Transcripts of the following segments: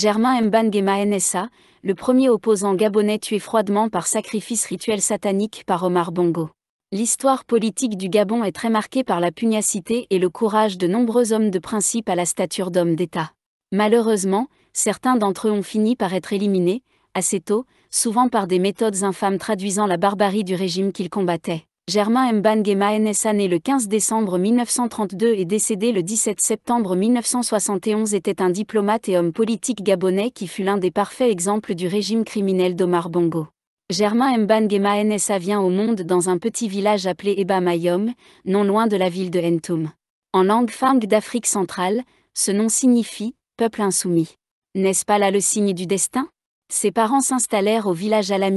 Germain Mbangema NSA, le premier opposant gabonais tué froidement par sacrifice rituel satanique par Omar Bongo. L'histoire politique du Gabon est très marquée par la pugnacité et le courage de nombreux hommes de principe à la stature d'homme d'État. Malheureusement, certains d'entre eux ont fini par être éliminés, assez tôt, souvent par des méthodes infâmes traduisant la barbarie du régime qu'ils combattaient. Germain Mbangema NSA né le 15 décembre 1932 et décédé le 17 septembre 1971 était un diplomate et homme politique gabonais qui fut l'un des parfaits exemples du régime criminel d'Omar Bongo. Germain Mbangema NSA vient au monde dans un petit village appelé Eba Mayom, non loin de la ville de Ntoum. En langue fang d'Afrique centrale, ce nom signifie « peuple insoumis ». N'est-ce pas là le signe du destin Ses parents s'installèrent au village à la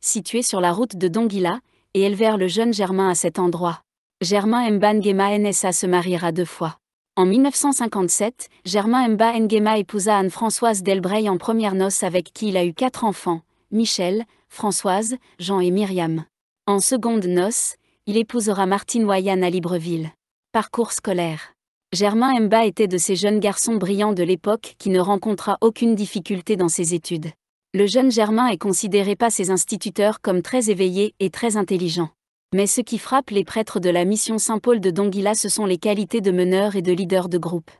situé sur la route de Donguila, et élevèrent le jeune Germain à cet endroit. Germain Mba Nguema NSA se mariera deux fois. En 1957, Germain Mba Nguema épousa Anne-Françoise Delbrey en première noce avec qui il a eu quatre enfants, Michel, Françoise, Jean et Myriam. En seconde noce, il épousera Martine Wayan à Libreville. Parcours scolaire. Germain Mba était de ces jeunes garçons brillants de l'époque qui ne rencontra aucune difficulté dans ses études le jeune Germain est considéré par ses instituteurs comme très éveillé et très intelligent. Mais ce qui frappe les prêtres de la mission Saint-Paul de Donguila ce sont les qualités de meneur et de leader de groupe.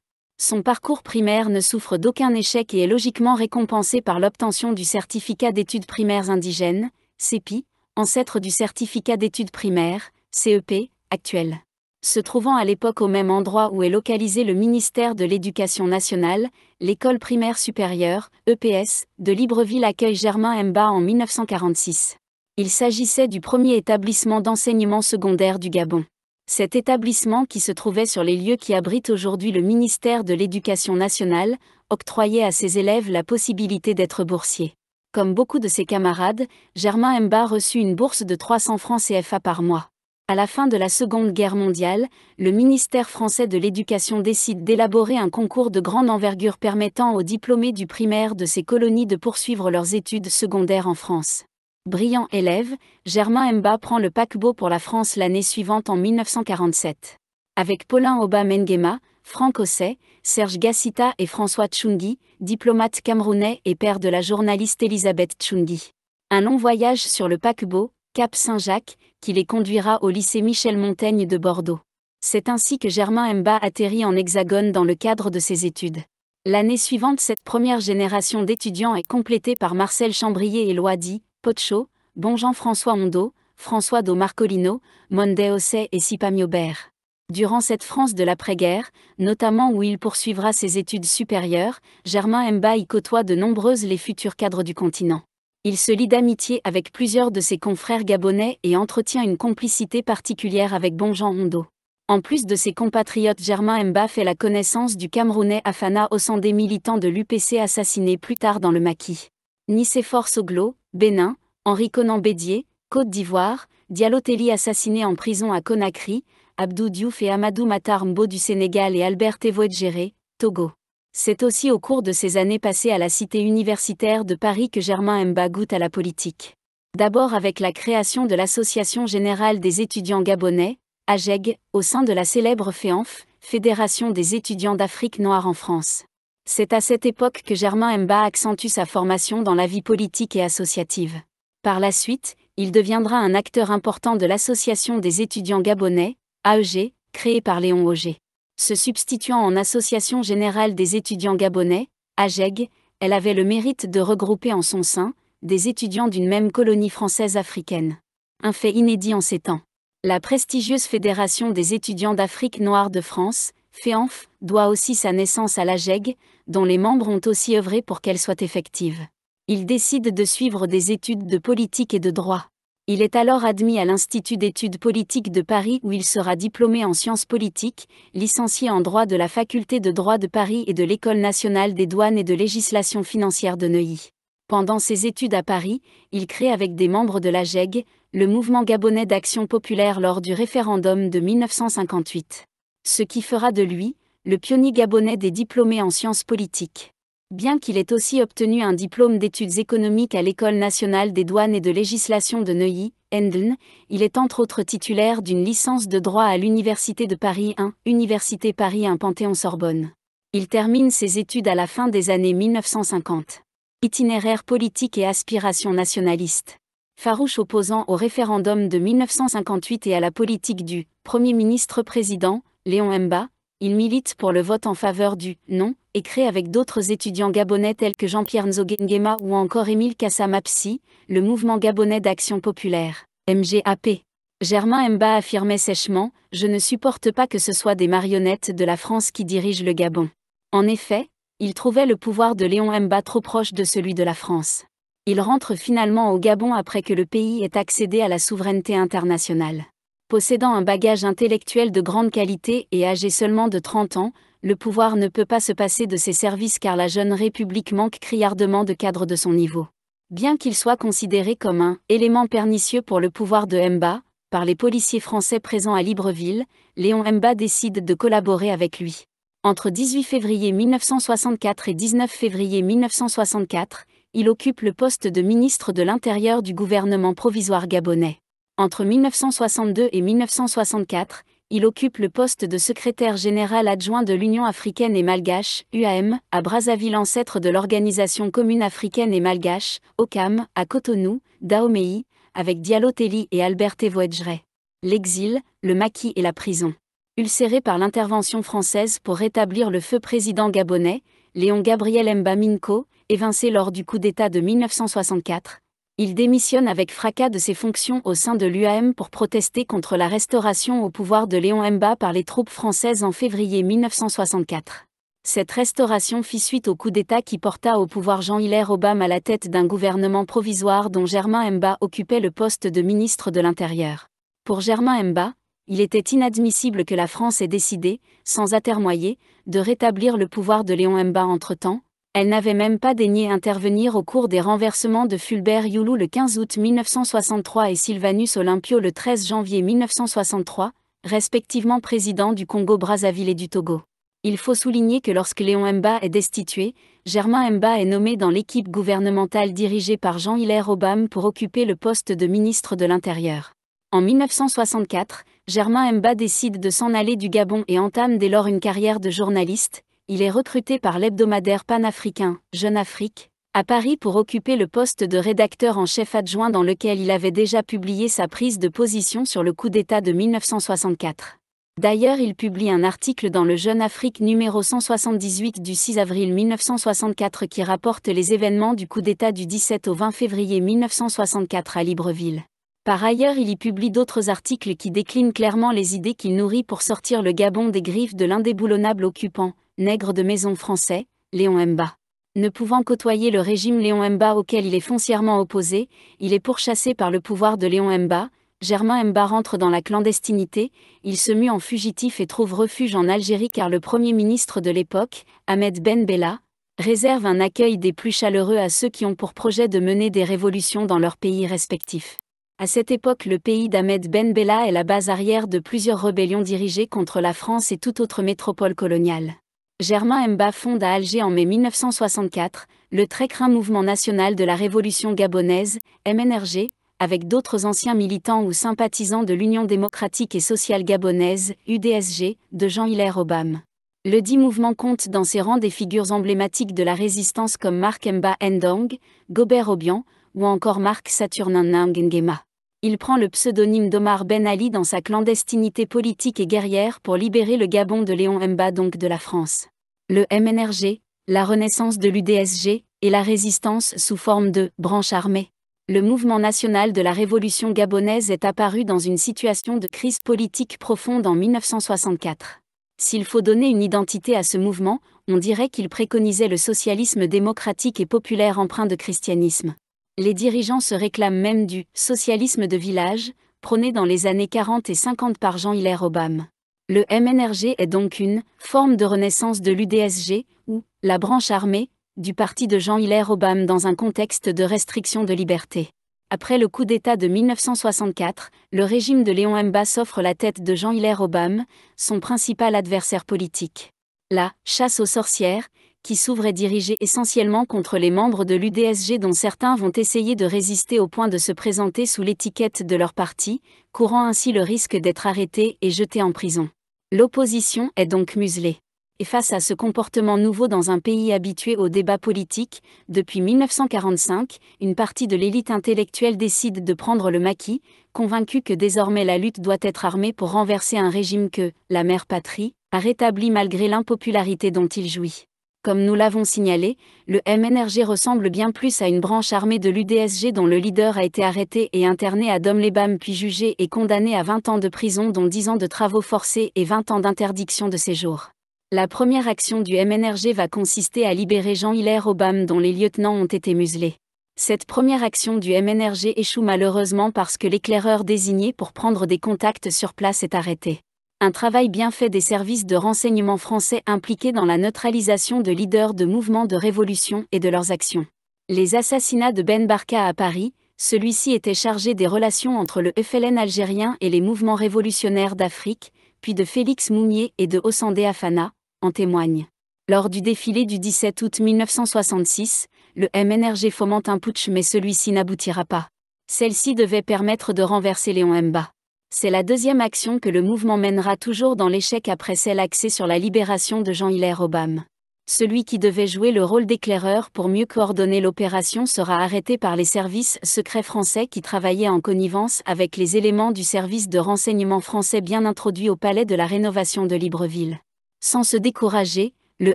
Son parcours primaire ne souffre d'aucun échec et est logiquement récompensé par l'obtention du certificat d'études primaires indigènes, CEPI, ancêtre du certificat d'études primaires, CEP, actuel se trouvant à l'époque au même endroit où est localisé le ministère de l'Éducation nationale, l'école primaire supérieure, EPS, de Libreville accueille Germain Mba en 1946. Il s'agissait du premier établissement d'enseignement secondaire du Gabon. Cet établissement qui se trouvait sur les lieux qui abritent aujourd'hui le ministère de l'Éducation nationale, octroyait à ses élèves la possibilité d'être boursier. Comme beaucoup de ses camarades, Germain Mba reçut une bourse de 300 francs CFA par mois. À la fin de la Seconde Guerre mondiale, le ministère français de l'Éducation décide d'élaborer un concours de grande envergure permettant aux diplômés du primaire de ces colonies de poursuivre leurs études secondaires en France. Brillant élève, Germain Mba prend le paquebot pour la France l'année suivante en 1947. Avec Paulin Oba Mengema, Franck Osset, Serge Gassita et François Tchoundi, diplomate camerounais et père de la journaliste Elisabeth Tchoundi. Un long voyage sur le paquebot, Cap Saint-Jacques, qui les conduira au lycée Michel Montaigne de Bordeaux. C'est ainsi que Germain Mba atterrit en Hexagone dans le cadre de ses études. L'année suivante, cette première génération d'étudiants est complétée par Marcel Chambrier et Loidi, Pocho, bonjean françois Hondo, François Do Marcolino, Monde Osset et Sipamiobert. Durant cette France de l'après-guerre, notamment où il poursuivra ses études supérieures, Germain Mba y côtoie de nombreuses les futurs cadres du continent. Il se lie d'amitié avec plusieurs de ses confrères gabonais et entretient une complicité particulière avec Bonjean Hondo. En plus de ses compatriotes Germain Mba fait la connaissance du Camerounais Afana au des militants de l'UPC assassinés plus tard dans le maquis. Nicéphore Soglo, Bénin, Henri Conan Bédier, Côte d'Ivoire, Diallo assassiné en prison à Conakry, Abdou Diouf et Amadou Matar Mbo du Sénégal et Albert Evoedjere, Togo. C'est aussi au cours de ces années passées à la cité universitaire de Paris que Germain Mba goûte à la politique. D'abord avec la création de l'Association générale des étudiants gabonais, AGEG, e au sein de la célèbre FEANF, e Fédération des étudiants d'Afrique noire en France. C'est à cette époque que Germain Mba accentue sa formation dans la vie politique et associative. Par la suite, il deviendra un acteur important de l'Association des étudiants gabonais, AEG, créée par Léon Auger se substituant en Association générale des étudiants gabonais, AGEG, e elle avait le mérite de regrouper en son sein des étudiants d'une même colonie française africaine. Un fait inédit en ces temps. La prestigieuse Fédération des étudiants d'Afrique noire de France, FEANF, e doit aussi sa naissance à l'AGEG, e dont les membres ont aussi œuvré pour qu'elle soit effective. Ils décident de suivre des études de politique et de droit. Il est alors admis à l'Institut d'études politiques de Paris où il sera diplômé en sciences politiques, licencié en droit de la faculté de droit de Paris et de l'École nationale des douanes et de législation financière de Neuilly. Pendant ses études à Paris, il crée avec des membres de la GEG, e le mouvement gabonais d'action populaire lors du référendum de 1958. Ce qui fera de lui, le pionnier gabonais des diplômés en sciences politiques bien qu'il ait aussi obtenu un diplôme d'études économiques à l'École nationale des douanes et de législation de Neuilly, Endln, il est entre autres titulaire d'une licence de droit à l'Université de Paris 1, Université Paris 1 Panthéon-Sorbonne. Il termine ses études à la fin des années 1950. Itinéraire politique et aspirations nationalistes. Farouche opposant au référendum de 1958 et à la politique du Premier ministre-président, Léon Mba, il milite pour le vote en faveur du non et crée avec d'autres étudiants gabonais tels que Jean-Pierre Nzogengema ou encore Émile Kassamapsi, le mouvement gabonais d'action populaire, MGAP. Germain Mba affirmait sèchement Je ne supporte pas que ce soit des marionnettes de la France qui dirigent le Gabon. En effet, il trouvait le pouvoir de Léon Mba trop proche de celui de la France. Il rentre finalement au Gabon après que le pays ait accédé à la souveraineté internationale possédant un bagage intellectuel de grande qualité et âgé seulement de 30 ans, le pouvoir ne peut pas se passer de ses services car la jeune République manque criardement de cadres de son niveau. Bien qu'il soit considéré comme un élément pernicieux pour le pouvoir de Mba, par les policiers français présents à Libreville, Léon Mba décide de collaborer avec lui. Entre 18 février 1964 et 19 février 1964, il occupe le poste de ministre de l'Intérieur du gouvernement provisoire gabonais. Entre 1962 et 1964, il occupe le poste de secrétaire général adjoint de l'Union africaine et malgache, UAM, à Brazzaville, ancêtre de l'Organisation commune africaine et malgache, OCAM, à Cotonou, Dahomey, avec Diallo Telli et Albert Tevoedgeret. L'exil, le maquis et la prison. Ulcéré par l'intervention française pour rétablir le feu président gabonais, Léon Gabriel Mbaminko, évincé lors du coup d'État de 1964, il démissionne avec fracas de ses fonctions au sein de l'UAM pour protester contre la restauration au pouvoir de Léon Mba par les troupes françaises en février 1964. Cette restauration fit suite au coup d'État qui porta au pouvoir Jean-Hilaire Obama à la tête d'un gouvernement provisoire dont Germain Mba occupait le poste de ministre de l'Intérieur. Pour Germain Mba, il était inadmissible que la France ait décidé, sans atermoyer, de rétablir le pouvoir de Léon Mba entre-temps, elle n'avait même pas daigné intervenir au cours des renversements de Fulbert Youlou le 15 août 1963 et Sylvanus Olympio le 13 janvier 1963, respectivement président du Congo-Brazzaville et du Togo. Il faut souligner que lorsque Léon Mba est destitué, Germain Mba est nommé dans l'équipe gouvernementale dirigée par Jean-Hilaire Obama pour occuper le poste de ministre de l'Intérieur. En 1964, Germain Mba décide de s'en aller du Gabon et entame dès lors une carrière de journaliste, il est recruté par l'hebdomadaire panafricain Jeune Afrique à Paris pour occuper le poste de rédacteur en chef adjoint dans lequel il avait déjà publié sa prise de position sur le coup d'État de 1964. D'ailleurs, il publie un article dans le Jeune Afrique numéro 178 du 6 avril 1964 qui rapporte les événements du coup d'État du 17 au 20 février 1964 à Libreville. Par ailleurs, il y publie d'autres articles qui déclinent clairement les idées qu'il nourrit pour sortir le Gabon des griffes de l'indéboulonnable occupant, nègre de maison français, Léon Mba. Ne pouvant côtoyer le régime Léon Mba auquel il est foncièrement opposé, il est pourchassé par le pouvoir de Léon Mba, Germain Mba rentre dans la clandestinité, il se mue en fugitif et trouve refuge en Algérie car le premier ministre de l'époque, Ahmed Ben Bella, réserve un accueil des plus chaleureux à ceux qui ont pour projet de mener des révolutions dans leurs pays respectifs. À cette époque, le pays d'Ahmed Ben Bella est la base arrière de plusieurs rébellions dirigées contre la France et toute autre métropole coloniale. Germain Mba fonde à Alger en mai 1964 le très craint mouvement national de la révolution gabonaise, MNRG, avec d'autres anciens militants ou sympathisants de l'Union démocratique et sociale gabonaise, UDSG, de Jean-Hilaire Obama. Le dit mouvement compte dans ses rangs des figures emblématiques de la résistance comme Marc Mba Ndong, Gobert Obian ou encore Marc Saturnin Ngema il prend le pseudonyme d'Omar Ben Ali dans sa clandestinité politique et guerrière pour libérer le Gabon de Léon Mba donc de la France. Le MNRG, la renaissance de l'UDSG, et la résistance sous forme de branche armée. Le mouvement national de la révolution gabonaise est apparu dans une situation de crise politique profonde en 1964. S'il faut donner une identité à ce mouvement, on dirait qu'il préconisait le socialisme démocratique et populaire empreint de christianisme. Les dirigeants se réclament même du socialisme de village, prôné dans les années 40 et 50 par Jean-Hilaire Obama. Le MNRG est donc une forme de renaissance de l'UDSG, ou la branche armée, du parti de Jean-Hilaire Obama dans un contexte de restriction de liberté. Après le coup d'État de 1964, le régime de Léon Mba s'offre la tête de Jean-Hilaire Obama, son principal adversaire politique. La chasse aux sorcières qui s'ouvre et dirigée essentiellement contre les membres de l'UDSG dont certains vont essayer de résister au point de se présenter sous l'étiquette de leur parti, courant ainsi le risque d'être arrêtés et jetés en prison. L'opposition est donc muselée. Et face à ce comportement nouveau dans un pays habitué au débat politique, depuis 1945, une partie de l'élite intellectuelle décide de prendre le maquis, convaincue que désormais la lutte doit être armée pour renverser un régime que, la mère patrie, a rétabli malgré l'impopularité dont il jouit. Comme nous l'avons signalé, le MNRG ressemble bien plus à une branche armée de l'UDSG dont le leader a été arrêté et interné à dom les puis jugé et condamné à 20 ans de prison dont 10 ans de travaux forcés et 20 ans d'interdiction de séjour. La première action du MNRG va consister à libérer Jean-Hilaire Obam dont les lieutenants ont été muselés. Cette première action du MNRG échoue malheureusement parce que l'éclaireur désigné pour prendre des contacts sur place est arrêté un travail bien fait des services de renseignement français impliqués dans la neutralisation de leaders de mouvements de révolution et de leurs actions. Les assassinats de Ben Barka à Paris, celui-ci était chargé des relations entre le FLN algérien et les mouvements révolutionnaires d'Afrique, puis de Félix Mounier et de Ossandé Afana, en témoignent. Lors du défilé du 17 août 1966, le MNRG fomente un putsch mais celui-ci n'aboutira pas. Celle-ci devait permettre de renverser Léon Mba. C'est la deuxième action que le mouvement mènera toujours dans l'échec après celle axée sur la libération de Jean-Hilaire Obama. Celui qui devait jouer le rôle d'éclaireur pour mieux coordonner l'opération sera arrêté par les services secrets français qui travaillaient en connivence avec les éléments du service de renseignement français bien introduit au palais de la rénovation de Libreville. Sans se décourager, le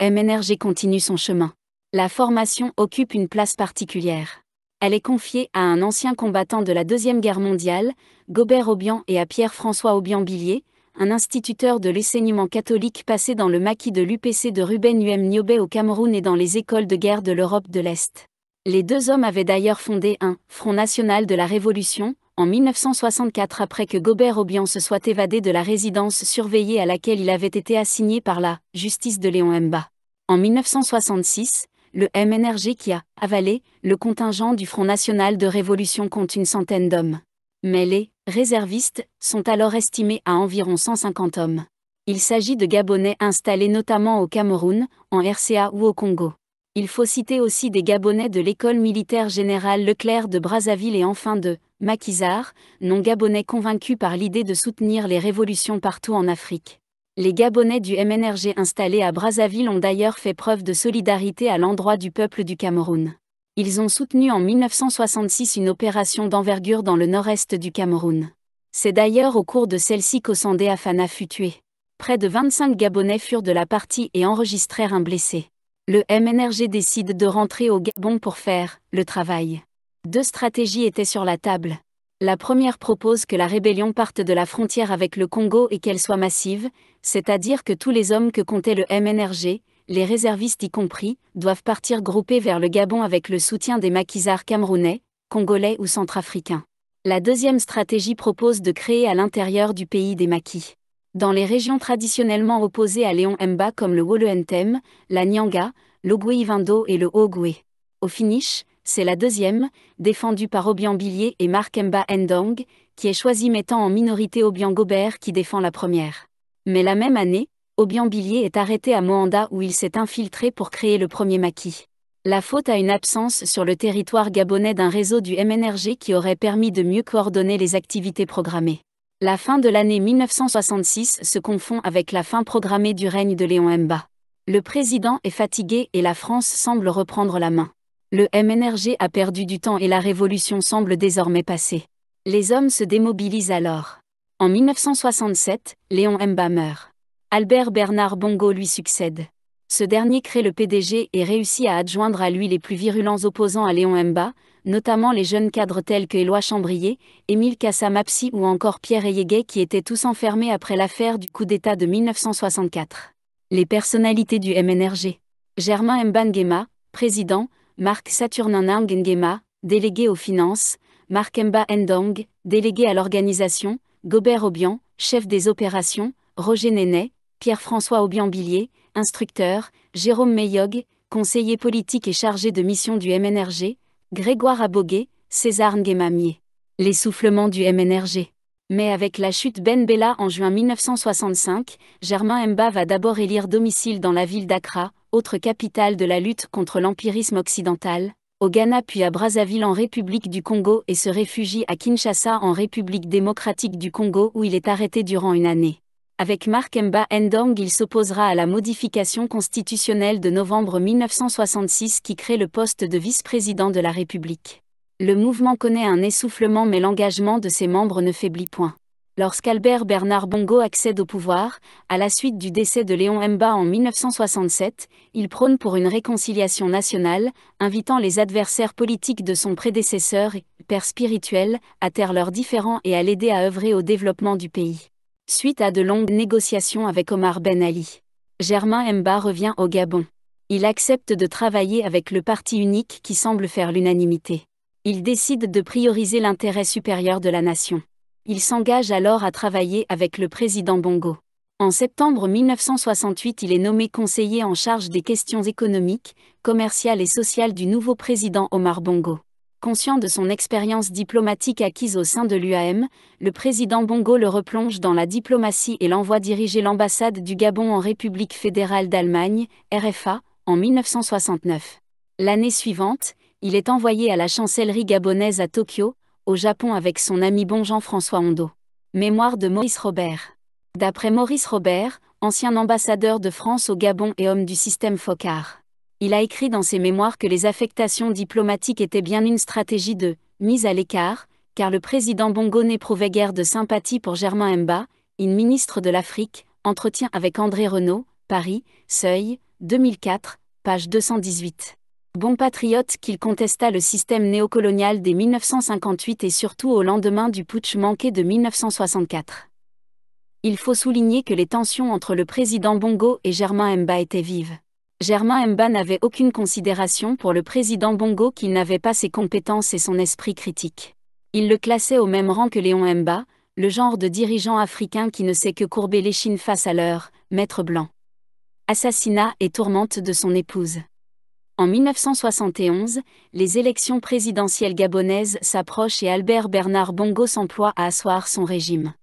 MNRG continue son chemin. La formation occupe une place particulière elle est confiée à un ancien combattant de la Deuxième Guerre mondiale, Gobert Aubian et à Pierre-François Aubian-Billier, un instituteur de l'enseignement catholique passé dans le maquis de l'UPC de Ruben uem Niobé au Cameroun et dans les écoles de guerre de l'Europe de l'Est. Les deux hommes avaient d'ailleurs fondé un Front National de la Révolution, en 1964 après que Gobert Aubian se soit évadé de la résidence surveillée à laquelle il avait été assigné par la justice de Léon Mba. En 1966, le MNRG qui a avalé le contingent du Front National de Révolution compte une centaine d'hommes. Mais les réservistes sont alors estimés à environ 150 hommes. Il s'agit de Gabonais installés notamment au Cameroun, en RCA ou au Congo. Il faut citer aussi des Gabonais de l'école militaire générale Leclerc de Brazzaville et enfin de Maquisard, non-gabonais convaincus par l'idée de soutenir les révolutions partout en Afrique. Les Gabonais du MNRG installés à Brazzaville ont d'ailleurs fait preuve de solidarité à l'endroit du peuple du Cameroun. Ils ont soutenu en 1966 une opération d'envergure dans le nord-est du Cameroun. C'est d'ailleurs au cours de celle-ci qu'Ossandé Afana fut tué. Près de 25 Gabonais furent de la partie et enregistrèrent un blessé. Le MNRG décide de rentrer au Gabon pour faire le travail. Deux stratégies étaient sur la table. La première propose que la rébellion parte de la frontière avec le Congo et qu'elle soit massive, c'est-à-dire que tous les hommes que comptait le MNRG, les réservistes y compris, doivent partir groupés vers le Gabon avec le soutien des maquisards camerounais, congolais ou centrafricains. La deuxième stratégie propose de créer à l'intérieur du pays des maquis. Dans les régions traditionnellement opposées à Léon Mba comme le Wolentem, la Nyanga, logoué Vindo et le Ogwe. Au finish, c'est la deuxième, défendue par Obiang Billier et Marc Mba Ndong, qui est choisie mettant en minorité Obiang Gobert qui défend la première. Mais la même année, Obiang Billier est arrêté à Moanda où il s'est infiltré pour créer le premier maquis. La faute a une absence sur le territoire gabonais d'un réseau du MNRG qui aurait permis de mieux coordonner les activités programmées. La fin de l'année 1966 se confond avec la fin programmée du règne de Léon Mba. Le président est fatigué et la France semble reprendre la main. Le MNRG a perdu du temps et la révolution semble désormais passer. Les hommes se démobilisent alors. En 1967, Léon Mba meurt. Albert Bernard Bongo lui succède. Ce dernier crée le PDG et réussit à adjoindre à lui les plus virulents opposants à Léon Mba, notamment les jeunes cadres tels que Éloi Chambrier, Émile Kassamapsi ou encore Pierre Eyeguet qui étaient tous enfermés après l'affaire du coup d'État de 1964. Les personnalités du MNRG. Germain Mbangema, président, Marc Saturnin Ngema, délégué aux finances, Marc Mba Ndong, délégué à l'organisation, Gobert Obian, chef des opérations, Roger Nénet, Pierre-François Obian-Billier, instructeur, Jérôme Meyog, conseiller politique et chargé de mission du MNRG, Grégoire Abogué, César Nguemamier. L'essoufflement du MNRG. Mais avec la chute Ben Bella en juin 1965, Germain Mba va d'abord élire domicile dans la ville d'Accra, autre capitale de la lutte contre l'empirisme occidental, au Ghana puis à Brazzaville en République du Congo et se réfugie à Kinshasa en République démocratique du Congo où il est arrêté durant une année. Avec Mark Mba Ndong, il s'opposera à la modification constitutionnelle de novembre 1966 qui crée le poste de vice-président de la République. Le mouvement connaît un essoufflement mais l'engagement de ses membres ne faiblit point. Lorsqu'Albert Bernard Bongo accède au pouvoir, à la suite du décès de Léon Mba en 1967, il prône pour une réconciliation nationale, invitant les adversaires politiques de son prédécesseur père spirituel à taire leurs différends et à l'aider à œuvrer au développement du pays. Suite à de longues négociations avec Omar Ben Ali, Germain Mba revient au Gabon. Il accepte de travailler avec le parti unique qui semble faire l'unanimité. Il décide de prioriser l'intérêt supérieur de la nation. Il s'engage alors à travailler avec le président Bongo. En septembre 1968, il est nommé conseiller en charge des questions économiques, commerciales et sociales du nouveau président Omar Bongo. Conscient de son expérience diplomatique acquise au sein de l'UAM, le président Bongo le replonge dans la diplomatie et l'envoie diriger l'ambassade du Gabon en République fédérale d'Allemagne, RFA, en 1969. L'année suivante, il est envoyé à la chancellerie gabonaise à Tokyo, au Japon avec son ami bon Jean-François Hondo. Mémoire de Maurice Robert. D'après Maurice Robert, ancien ambassadeur de France au Gabon et homme du système Focard. Il a écrit dans ses mémoires que les affectations diplomatiques étaient bien une stratégie de mise à l'écart, car le président Bongo n'éprouvait guère de sympathie pour Germain Mba, une ministre de l'Afrique, entretien avec André Renault, Paris, Seuil, 2004, page 218 bon patriote qu'il contesta le système néocolonial dès 1958 et surtout au lendemain du putsch manqué de 1964. Il faut souligner que les tensions entre le président Bongo et Germain Mba étaient vives. Germain Mba n'avait aucune considération pour le président Bongo qui n'avait pas ses compétences et son esprit critique. Il le classait au même rang que Léon Mba, le genre de dirigeant africain qui ne sait que courber l'échine face à l'heure, maître blanc. Assassinat et tourmente de son épouse. En 1971, les élections présidentielles gabonaises s'approchent et Albert Bernard Bongo s'emploie à asseoir son régime.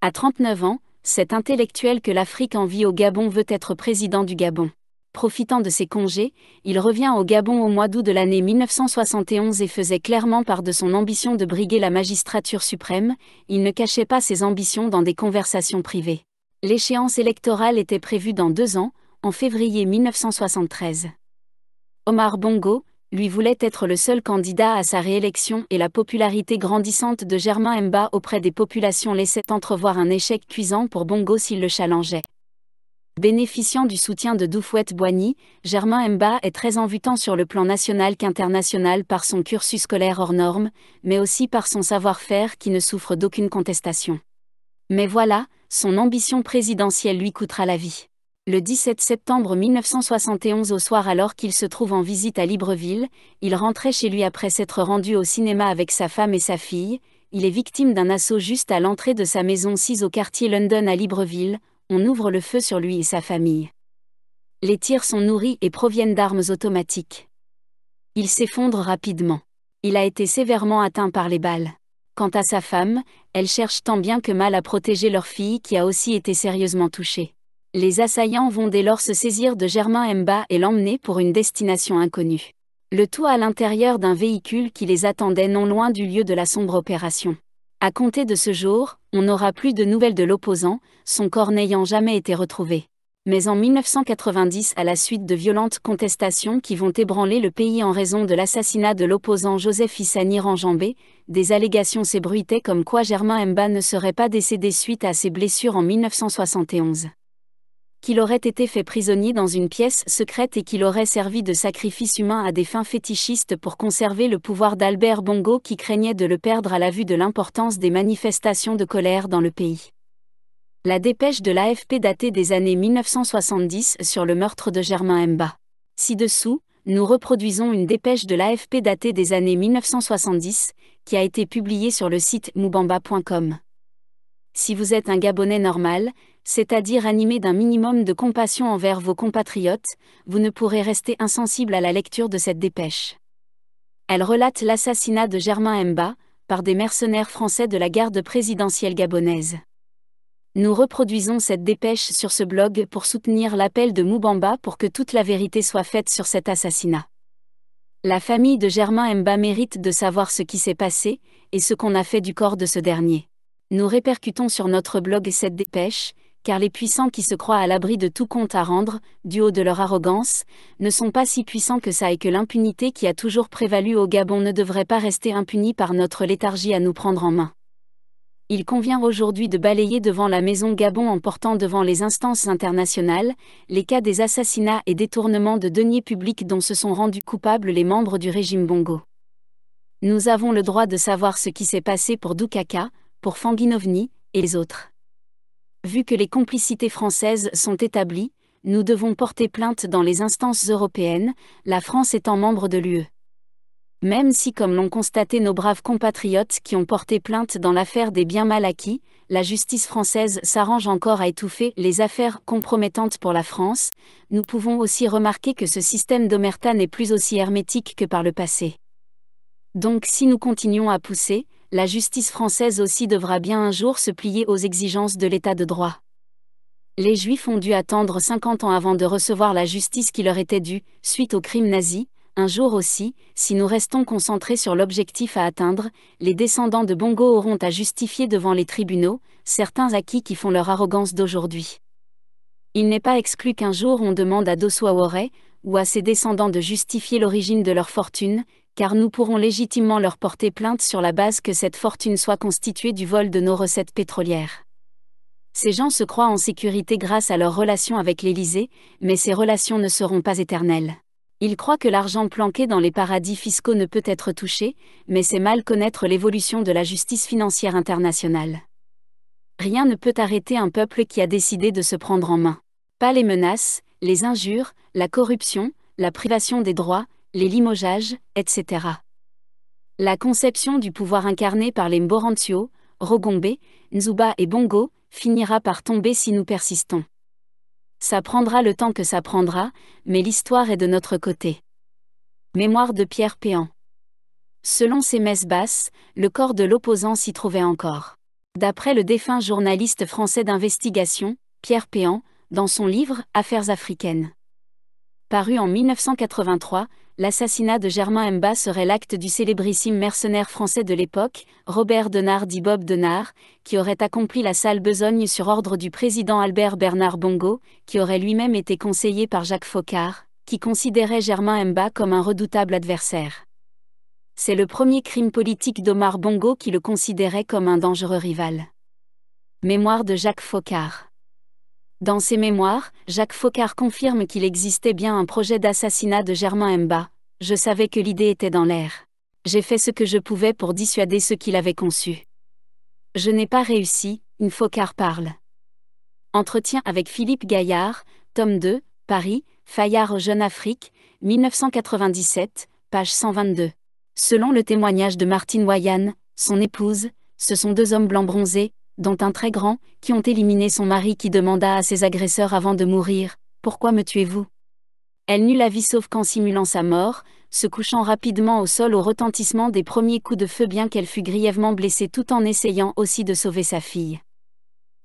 À 39 ans, cet intellectuel que l'Afrique envie au Gabon veut être président du Gabon. Profitant de ses congés, il revient au Gabon au mois d'août de l'année 1971 et faisait clairement part de son ambition de briguer la magistrature suprême, il ne cachait pas ses ambitions dans des conversations privées. L'échéance électorale était prévue dans deux ans, en février 1973. Omar Bongo, lui voulait être le seul candidat à sa réélection et la popularité grandissante de Germain Mba auprès des populations laissait entrevoir un échec cuisant pour Bongo s'il le challengeait. Bénéficiant du soutien de Doufouette Boigny, Germain Mba est très tant sur le plan national qu'international par son cursus scolaire hors normes, mais aussi par son savoir-faire qui ne souffre d'aucune contestation. Mais voilà, son ambition présidentielle lui coûtera la vie. Le 17 septembre 1971 au soir alors qu'il se trouve en visite à Libreville, il rentrait chez lui après s'être rendu au cinéma avec sa femme et sa fille, il est victime d'un assaut juste à l'entrée de sa maison 6 au quartier London à Libreville, on ouvre le feu sur lui et sa famille. Les tirs sont nourris et proviennent d'armes automatiques. Il s'effondre rapidement. Il a été sévèrement atteint par les balles. Quant à sa femme, elle cherche tant bien que mal à protéger leur fille qui a aussi été sérieusement touchée. Les assaillants vont dès lors se saisir de Germain Mba et l'emmener pour une destination inconnue. Le tout à l'intérieur d'un véhicule qui les attendait non loin du lieu de la sombre opération. À compter de ce jour, on n'aura plus de nouvelles de l'opposant, son corps n'ayant jamais été retrouvé. Mais en 1990, à la suite de violentes contestations qui vont ébranler le pays en raison de l'assassinat de l'opposant Joseph Issani Ranjambé, des allégations s'ébruitaient comme quoi Germain Mba ne serait pas décédé suite à ses blessures en 1971 qu'il aurait été fait prisonnier dans une pièce secrète et qu'il aurait servi de sacrifice humain à des fins fétichistes pour conserver le pouvoir d'Albert Bongo qui craignait de le perdre à la vue de l'importance des manifestations de colère dans le pays. La dépêche de l'AFP datée des années 1970 sur le meurtre de Germain Mba. Ci-dessous, nous reproduisons une dépêche de l'AFP datée des années 1970, qui a été publiée sur le site moubamba.com. Si vous êtes un Gabonais normal, c'est-à-dire animé d'un minimum de compassion envers vos compatriotes, vous ne pourrez rester insensible à la lecture de cette dépêche. Elle relate l'assassinat de Germain Mba, par des mercenaires français de la garde présidentielle gabonaise. Nous reproduisons cette dépêche sur ce blog pour soutenir l'appel de Mubamba pour que toute la vérité soit faite sur cet assassinat. La famille de Germain Mba mérite de savoir ce qui s'est passé, et ce qu'on a fait du corps de ce dernier. Nous répercutons sur notre blog cette dépêche, car les puissants qui se croient à l'abri de tout compte à rendre, du haut de leur arrogance, ne sont pas si puissants que ça et que l'impunité qui a toujours prévalu au Gabon ne devrait pas rester impunie par notre léthargie à nous prendre en main. Il convient aujourd'hui de balayer devant la maison Gabon en portant devant les instances internationales les cas des assassinats et détournements de deniers publics dont se sont rendus coupables les membres du régime Bongo. Nous avons le droit de savoir ce qui s'est passé pour Doukaka, pour Fanginovni, et les autres vu que les complicités françaises sont établies, nous devons porter plainte dans les instances européennes, la France étant membre de l'UE. Même si, comme l'ont constaté nos braves compatriotes qui ont porté plainte dans l'affaire des biens mal acquis, la justice française s'arrange encore à étouffer les affaires compromettantes pour la France, nous pouvons aussi remarquer que ce système d'omerta n'est plus aussi hermétique que par le passé. Donc si nous continuons à pousser, la justice française aussi devra bien un jour se plier aux exigences de l'état de droit. Les Juifs ont dû attendre 50 ans avant de recevoir la justice qui leur était due, suite aux crimes nazis, un jour aussi, si nous restons concentrés sur l'objectif à atteindre, les descendants de Bongo auront à justifier devant les tribunaux, certains acquis qui font leur arrogance d'aujourd'hui. Il n'est pas exclu qu'un jour on demande à Dosso ou à ses descendants de justifier l'origine de leur fortune, car nous pourrons légitimement leur porter plainte sur la base que cette fortune soit constituée du vol de nos recettes pétrolières. Ces gens se croient en sécurité grâce à leurs relations avec l'Élysée, mais ces relations ne seront pas éternelles. Ils croient que l'argent planqué dans les paradis fiscaux ne peut être touché, mais c'est mal connaître l'évolution de la justice financière internationale. Rien ne peut arrêter un peuple qui a décidé de se prendre en main. Pas les menaces, les injures, la corruption, la privation des droits, les limogeages, etc. La conception du pouvoir incarné par les Mborantio, Rogombe, Nzuba et Bongo finira par tomber si nous persistons. Ça prendra le temps que ça prendra, mais l'histoire est de notre côté. Mémoire de Pierre Péan. Selon ses messes basses, le corps de l'opposant s'y trouvait encore. D'après le défunt journaliste français d'investigation, Pierre Péan, dans son livre Affaires africaines. Paru en 1983, l'assassinat de Germain Mba serait l'acte du célébrissime mercenaire français de l'époque, Robert Denard dit Bob Denard, qui aurait accompli la sale besogne sur ordre du président Albert Bernard Bongo, qui aurait lui-même été conseillé par Jacques Faucard, qui considérait Germain Mba comme un redoutable adversaire. C'est le premier crime politique d'Omar Bongo qui le considérait comme un dangereux rival. Mémoire de Jacques Faucard. Dans ses mémoires, Jacques Faucard confirme qu'il existait bien un projet d'assassinat de Germain Mba. Je savais que l'idée était dans l'air. J'ai fait ce que je pouvais pour dissuader ceux qui l'avaient conçu. Je n'ai pas réussi, une Faucard parle. Entretien avec Philippe Gaillard, tome 2, Paris, Fayard Jeune Afrique, 1997, page 122. Selon le témoignage de Martine Wayan, son épouse, ce sont deux hommes blancs bronzés, dont un très grand, qui ont éliminé son mari qui demanda à ses agresseurs avant de mourir Pourquoi me tuez-vous Elle n'eut la vie sauf qu'en simulant sa mort, se couchant rapidement au sol au retentissement des premiers coups de feu bien qu'elle fût grièvement blessée tout en essayant aussi de sauver sa fille.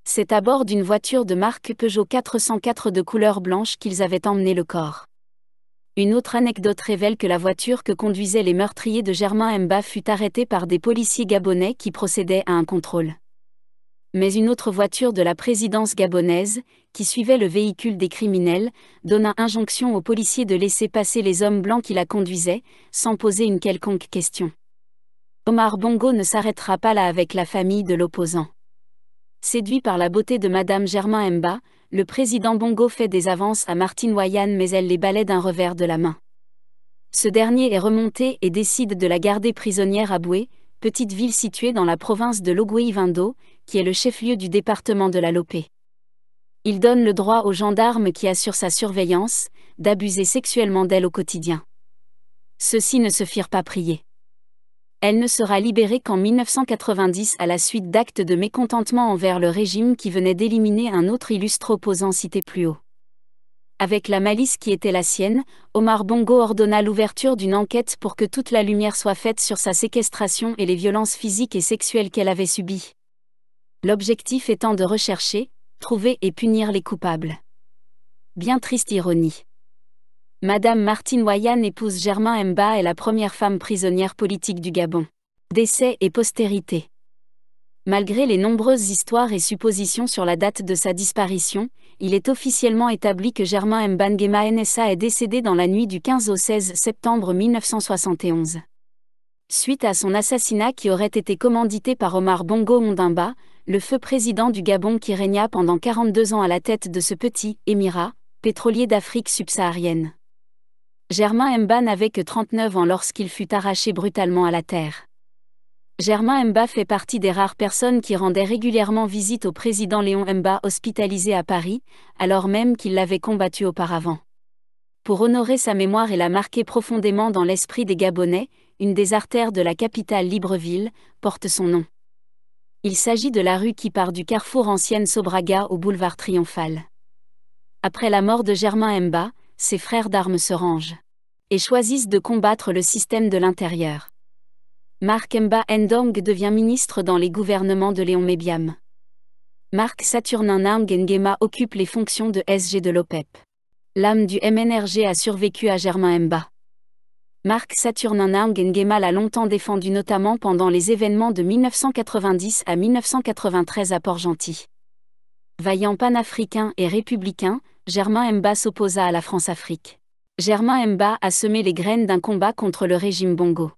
C'est à bord d'une voiture de marque Peugeot 404 de couleur blanche qu'ils avaient emmené le corps. Une autre anecdote révèle que la voiture que conduisaient les meurtriers de Germain Mba fut arrêtée par des policiers gabonais qui procédaient à un contrôle mais une autre voiture de la présidence gabonaise, qui suivait le véhicule des criminels, donna injonction aux policiers de laisser passer les hommes blancs qui la conduisaient, sans poser une quelconque question. Omar Bongo ne s'arrêtera pas là avec la famille de l'opposant. Séduit par la beauté de Madame Germain Mba, le président Bongo fait des avances à Martine Wayan mais elle les balaie d'un revers de la main. Ce dernier est remonté et décide de la garder prisonnière à Boué, petite ville située dans la province de loguey qui est le chef-lieu du département de la Lopé. Il donne le droit aux gendarmes qui assurent sa surveillance d'abuser sexuellement d'elle au quotidien. Ceux-ci ne se firent pas prier. Elle ne sera libérée qu'en 1990 à la suite d'actes de mécontentement envers le régime qui venait d'éliminer un autre illustre opposant cité plus haut avec la malice qui était la sienne, Omar Bongo ordonna l'ouverture d'une enquête pour que toute la lumière soit faite sur sa séquestration et les violences physiques et sexuelles qu'elle avait subies. L'objectif étant de rechercher, trouver et punir les coupables. Bien triste ironie. Madame Martine Wayan épouse Germain Mba est la première femme prisonnière politique du Gabon. Décès et postérité. Malgré les nombreuses histoires et suppositions sur la date de sa disparition, il est officiellement établi que Germain Mbangema NSA est décédé dans la nuit du 15 au 16 septembre 1971. Suite à son assassinat qui aurait été commandité par Omar Bongo Ondimba, le feu président du Gabon qui régna pendant 42 ans à la tête de ce petit émirat, pétrolier d'Afrique subsaharienne. Germain Mba n'avait que 39 ans lorsqu'il fut arraché brutalement à la terre. Germain Mba fait partie des rares personnes qui rendaient régulièrement visite au président Léon Mba hospitalisé à Paris, alors même qu'il l'avait combattu auparavant. Pour honorer sa mémoire et la marquer profondément dans l'esprit des Gabonais, une des artères de la capitale Libreville porte son nom. Il s'agit de la rue qui part du carrefour ancienne Sobraga au boulevard Triomphal. Après la mort de Germain Mba, ses frères d'armes se rangent et choisissent de combattre le système de l'intérieur. Marc Mba Ndong devient ministre dans les gouvernements de Léon Mebiam. Marc Saturnin Ngema occupe les fonctions de SG de l'OPEP. E L'âme du MNRG a survécu à Germain Mba. Marc Saturnin Ngema l'a longtemps défendu notamment pendant les événements de 1990 à 1993 à Port-Gentil. Vaillant panafricain et républicain, Germain Mba s'opposa à la France-Afrique. Germain Mba a semé les graines d'un combat contre le régime Bongo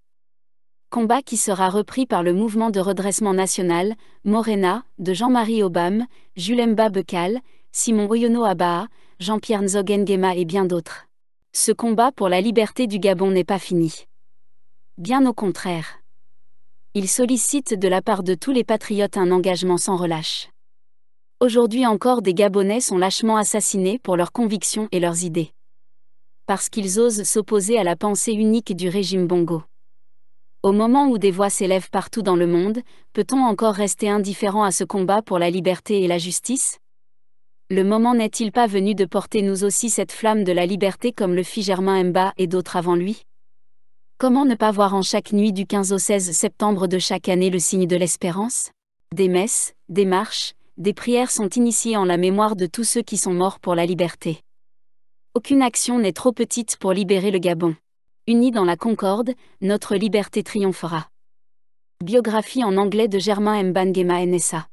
combat qui sera repris par le mouvement de redressement national, Morena, de Jean-Marie Obam, Julemba Becal, Simon Oyono Abaa, Jean-Pierre Nzogengema et bien d'autres. Ce combat pour la liberté du Gabon n'est pas fini. Bien au contraire. Il sollicite de la part de tous les patriotes un engagement sans relâche. Aujourd'hui encore des Gabonais sont lâchement assassinés pour leurs convictions et leurs idées. Parce qu'ils osent s'opposer à la pensée unique du régime Bongo. Au moment où des voix s'élèvent partout dans le monde, peut-on encore rester indifférent à ce combat pour la liberté et la justice Le moment n'est-il pas venu de porter nous aussi cette flamme de la liberté comme le fit Germain Mba et d'autres avant lui Comment ne pas voir en chaque nuit du 15 au 16 septembre de chaque année le signe de l'espérance Des messes, des marches, des prières sont initiées en la mémoire de tous ceux qui sont morts pour la liberté. Aucune action n'est trop petite pour libérer le Gabon. Unis dans la concorde, notre liberté triomphera. Biographie en anglais de Germain Mbangema NSA.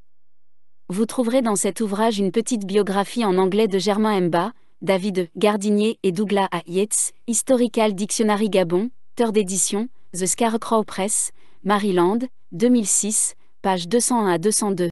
Vous trouverez dans cet ouvrage une petite biographie en anglais de Germain Mba, David Gardinier et Douglas A. Yates, Historical Dictionary Gabon, Third d'édition, The Scarecrow Press, Maryland, 2006, pages 201 à 202.